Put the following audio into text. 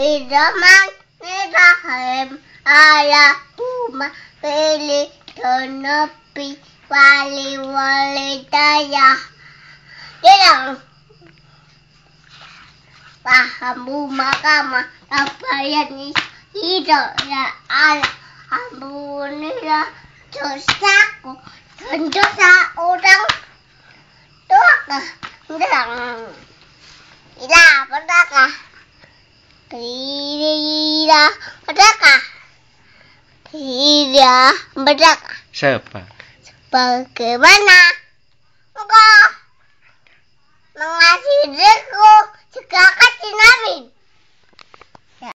di zaman Ibrahim ala Buma pilih Donopi wali wali daya Dilang Paham Buma kama Tabayan hidup ya ala Ampunilah dosaku dan dosa orang tua Dilang Tidak merdeka. Tidak Siapa? Sepak. Sebagaimana?